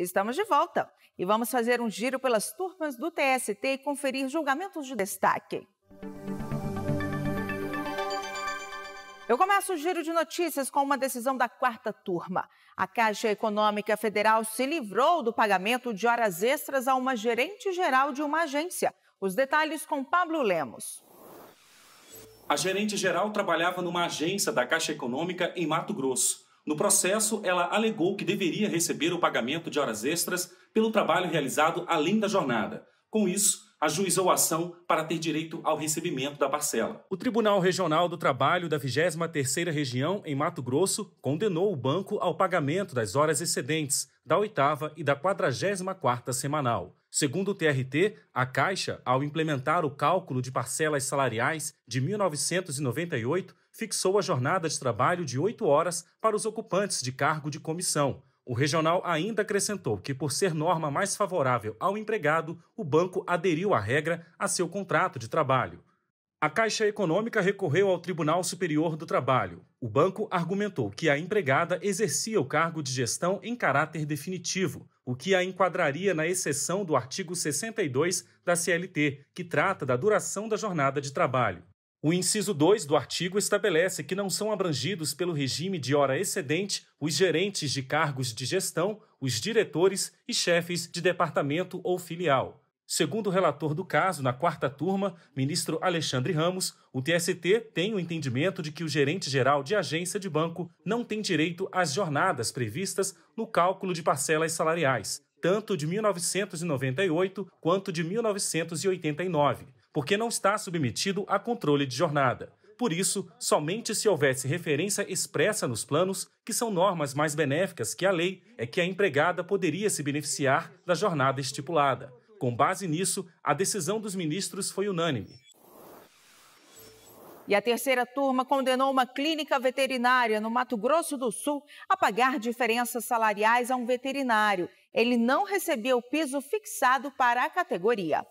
Estamos de volta e vamos fazer um giro pelas turmas do TST e conferir julgamentos de destaque. Eu começo o giro de notícias com uma decisão da quarta turma. A Caixa Econômica Federal se livrou do pagamento de horas extras a uma gerente geral de uma agência. Os detalhes com Pablo Lemos. A gerente geral trabalhava numa agência da Caixa Econômica em Mato Grosso. No processo, ela alegou que deveria receber o pagamento de horas extras pelo trabalho realizado além da jornada. Com isso, ajuizou a ação para ter direito ao recebimento da parcela. O Tribunal Regional do Trabalho da 23ª Região, em Mato Grosso, condenou o banco ao pagamento das horas excedentes da oitava e da 44ª semanal. Segundo o TRT, a Caixa, ao implementar o cálculo de parcelas salariais de 1998, fixou a jornada de trabalho de 8 horas para os ocupantes de cargo de comissão, o regional ainda acrescentou que, por ser norma mais favorável ao empregado, o banco aderiu à regra a seu contrato de trabalho. A Caixa Econômica recorreu ao Tribunal Superior do Trabalho. O banco argumentou que a empregada exercia o cargo de gestão em caráter definitivo, o que a enquadraria na exceção do artigo 62 da CLT, que trata da duração da jornada de trabalho. O inciso 2 do artigo estabelece que não são abrangidos pelo regime de hora excedente os gerentes de cargos de gestão, os diretores e chefes de departamento ou filial. Segundo o relator do caso, na quarta turma, ministro Alexandre Ramos, o TST tem o entendimento de que o gerente geral de agência de banco não tem direito às jornadas previstas no cálculo de parcelas salariais, tanto de 1998 quanto de 1989 porque não está submetido a controle de jornada. Por isso, somente se houvesse referência expressa nos planos, que são normas mais benéficas que a lei, é que a empregada poderia se beneficiar da jornada estipulada. Com base nisso, a decisão dos ministros foi unânime. E a terceira turma condenou uma clínica veterinária no Mato Grosso do Sul a pagar diferenças salariais a um veterinário. Ele não recebeu o piso fixado para a categoria.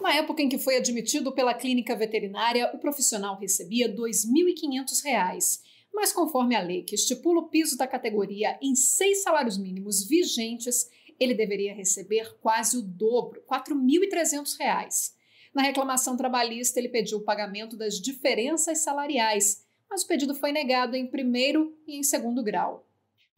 Na época em que foi admitido pela clínica veterinária, o profissional recebia R$ 2.500, mas conforme a lei que estipula o piso da categoria em seis salários mínimos vigentes, ele deveria receber quase o dobro, R$ 4.300. Na reclamação trabalhista, ele pediu o pagamento das diferenças salariais, mas o pedido foi negado em primeiro e em segundo grau.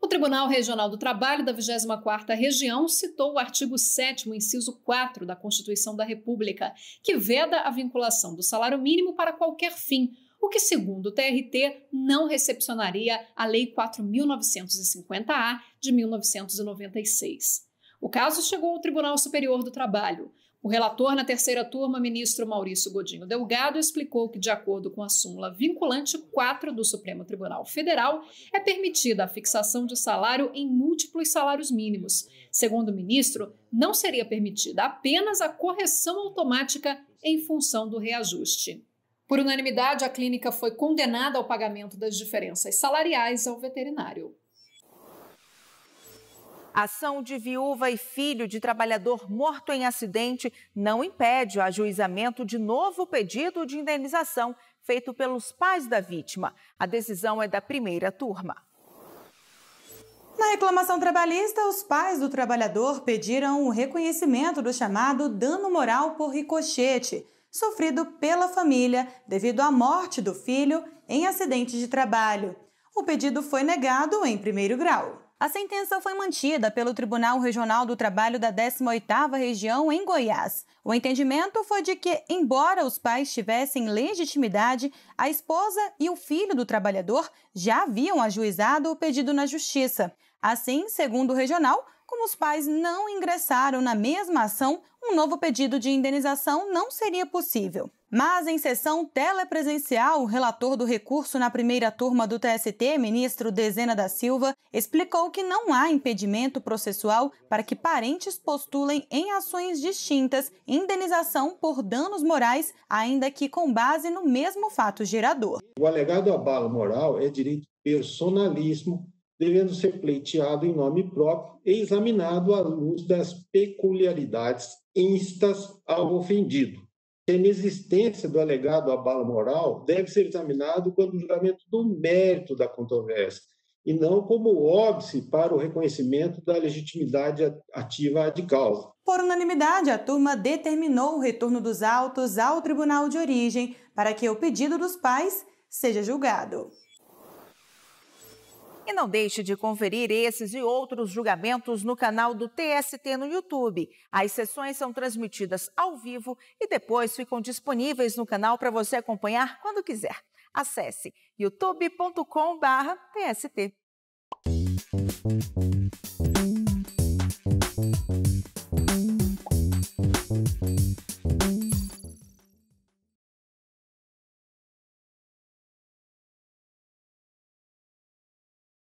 O Tribunal Regional do Trabalho da 24ª Região citou o artigo 7º, inciso 4 da Constituição da República, que veda a vinculação do salário mínimo para qualquer fim, o que, segundo o TRT, não recepcionaria a Lei 4.950-A de 1996. O caso chegou ao Tribunal Superior do Trabalho. O relator na terceira turma, ministro Maurício Godinho Delgado, explicou que, de acordo com a súmula vinculante 4 do Supremo Tribunal Federal, é permitida a fixação de salário em múltiplos salários mínimos. Segundo o ministro, não seria permitida apenas a correção automática em função do reajuste. Por unanimidade, a clínica foi condenada ao pagamento das diferenças salariais ao veterinário. Ação de viúva e filho de trabalhador morto em acidente não impede o ajuizamento de novo pedido de indenização feito pelos pais da vítima. A decisão é da primeira turma. Na reclamação trabalhista, os pais do trabalhador pediram o reconhecimento do chamado dano moral por ricochete, sofrido pela família devido à morte do filho em acidente de trabalho. O pedido foi negado em primeiro grau. A sentença foi mantida pelo Tribunal Regional do Trabalho da 18ª Região em Goiás. O entendimento foi de que, embora os pais tivessem legitimidade, a esposa e o filho do trabalhador já haviam ajuizado o pedido na justiça. Assim, segundo o regional, como os pais não ingressaram na mesma ação, um novo pedido de indenização não seria possível. Mas, em sessão telepresencial, o relator do recurso na primeira turma do TST, ministro Dezena da Silva, explicou que não há impedimento processual para que parentes postulem em ações distintas indenização por danos morais, ainda que com base no mesmo fato gerador. O alegado abalo moral é direito personalíssimo devendo ser pleiteado em nome próprio e examinado à luz das peculiaridades instas ao ofendido. A inexistência do alegado abalo moral deve ser examinado quando o julgamento do mérito da controvérsia, e não como óbice para o reconhecimento da legitimidade ativa de causa. Por unanimidade, a turma determinou o retorno dos autos ao tribunal de origem para que o pedido dos pais seja julgado. E não deixe de conferir esses e outros julgamentos no canal do TST no YouTube. As sessões são transmitidas ao vivo e depois ficam disponíveis no canal para você acompanhar quando quiser. Acesse youtube.com/tst.